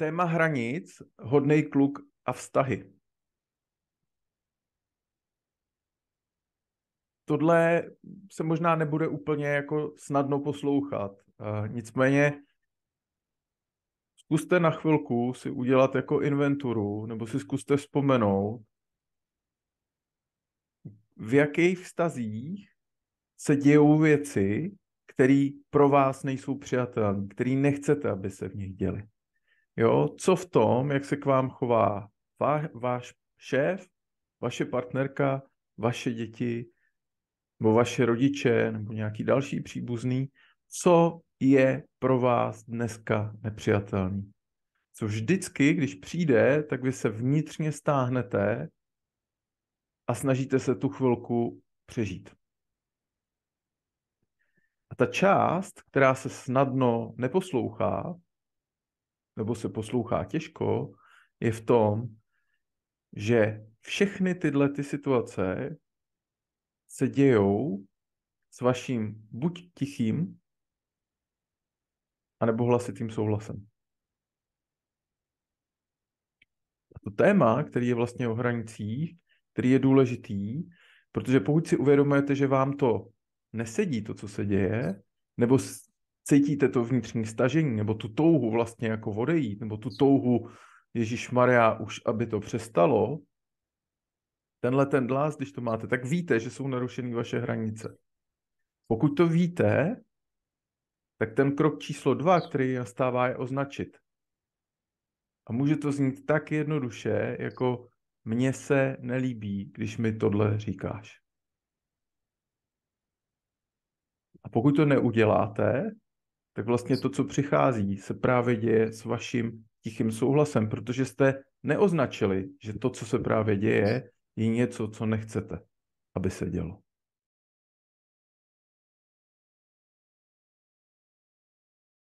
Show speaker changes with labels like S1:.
S1: Téma hranic, hodný kluk a vztahy. Tohle se možná nebude úplně jako snadno poslouchat. Eh, nicméně zkuste na chvilku si udělat jako inventuru, nebo si zkuste vzpomenout, v jakých vztazích se dějou věci, které pro vás nejsou přijatelné, které nechcete, aby se v nich děly. Jo, co v tom, jak se k vám chová vá, váš šéf, vaše partnerka, vaše děti, nebo vaše rodiče, nebo nějaký další příbuzný, co je pro vás dneska nepřijatelný. Co vždycky, když přijde, tak vy se vnitřně stáhnete a snažíte se tu chvilku přežít. A ta část, která se snadno neposlouchá, nebo se poslouchá těžko, je v tom, že všechny tyhle ty situace se dějou s vaším buď tichým, anebo hlasitým souhlasem. A to téma, který je vlastně o hranicích, který je důležitý, protože pokud si uvědomujete, že vám to nesedí, to, co se děje, nebo cítíte to vnitřní stažení nebo tu touhu vlastně jako odejít, nebo tu touhu Ježíš Maria už, aby to přestalo, tenhle ten dlás, když to máte, tak víte, že jsou narušené vaše hranice. Pokud to víte, tak ten krok číslo dva, který nastává, je označit. A může to znít tak jednoduše, jako mně se nelíbí, když mi tohle říkáš. A pokud to neuděláte, tak vlastně to, co přichází, se právě děje s vaším tichým souhlasem, protože jste neoznačili, že to, co se právě děje, je něco, co nechcete, aby se dělo.